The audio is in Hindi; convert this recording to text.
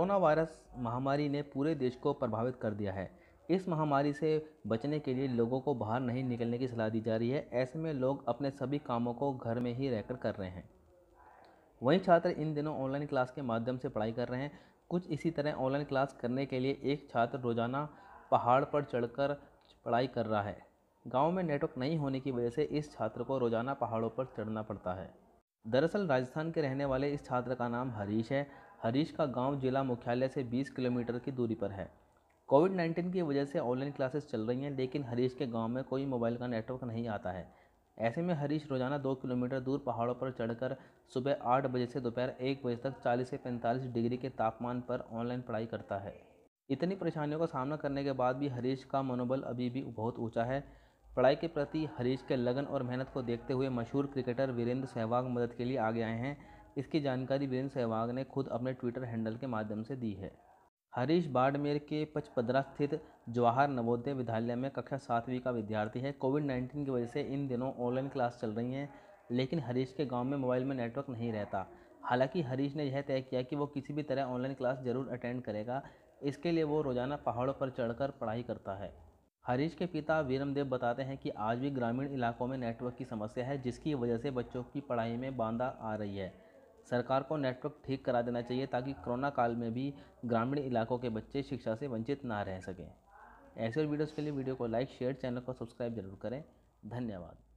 कोरोना वायरस महामारी ने पूरे देश को प्रभावित कर दिया है इस महामारी से बचने के लिए लोगों को बाहर नहीं निकलने की सलाह दी जा रही है ऐसे में लोग अपने सभी कामों को घर में ही रहकर कर रहे हैं वहीं छात्र इन दिनों ऑनलाइन क्लास के माध्यम से पढ़ाई कर रहे हैं कुछ इसी तरह ऑनलाइन क्लास करने के लिए एक छात्र रोज़ाना पहाड़ पर चढ़कर पढ़ाई कर रहा है गाँव में नेटवर्क नहीं होने की वजह से इस छात्र को रोज़ाना पहाड़ों पर चढ़ना पड़ता है दरअसल राजस्थान के रहने वाले इस छात्र का नाम हरीश है हरीश का गांव जिला मुख्यालय से 20 किलोमीटर की दूरी पर है कोविड 19 की वजह से ऑनलाइन क्लासेस चल रही हैं लेकिन हरीश के गांव में कोई मोबाइल का नेटवर्क नहीं आता है ऐसे में हरीश रोज़ाना दो किलोमीटर दूर पहाड़ों पर चढ़कर सुबह आठ बजे से दोपहर एक बजे तक चालीस से पैंतालीस डिग्री के तापमान पर ऑनलाइन पढ़ाई करता है इतनी परेशानियों का सामना करने के बाद भी हरीश का मनोबल अभी भी बहुत ऊँचा है पढ़ाई के प्रति हरीश के लगन और मेहनत को देखते हुए मशहूर क्रिकेटर वीरेंद्र सहवाग मदद के लिए आगे आए हैं इसकी जानकारी वीरेंद्र सहवाग ने खुद अपने ट्विटर हैंडल के माध्यम से दी है हरीश बाड़मेर के पचपदरा स्थित जवाहर नवोदय विद्यालय में कक्षा सातवीं का विद्यार्थी है कोविड नाइन्टीन की वजह से इन दिनों ऑनलाइन क्लास चल रही हैं लेकिन हरीश के गांव में मोबाइल में नेटवर्क नहीं रहता हालांकि हरीश ने यह तय किया कि वो किसी भी तरह ऑनलाइन क्लास ज़रूर अटेंड करेगा इसके लिए वो रोज़ाना पहाड़ों पर चढ़कर पढ़ाई करता है हरीश के पिता वीरमदेव बताते हैं कि आज भी ग्रामीण इलाकों में नेटवर्क की समस्या है जिसकी वजह से बच्चों की पढ़ाई में बांधा आ रही है सरकार को नेटवर्क ठीक करा देना चाहिए ताकि कोरोना काल में भी ग्रामीण इलाकों के बच्चे शिक्षा से वंचित ना रह सकें ऐसे वीडियोज़ के लिए वीडियो को लाइक शेयर चैनल को सब्सक्राइब जरूर करें धन्यवाद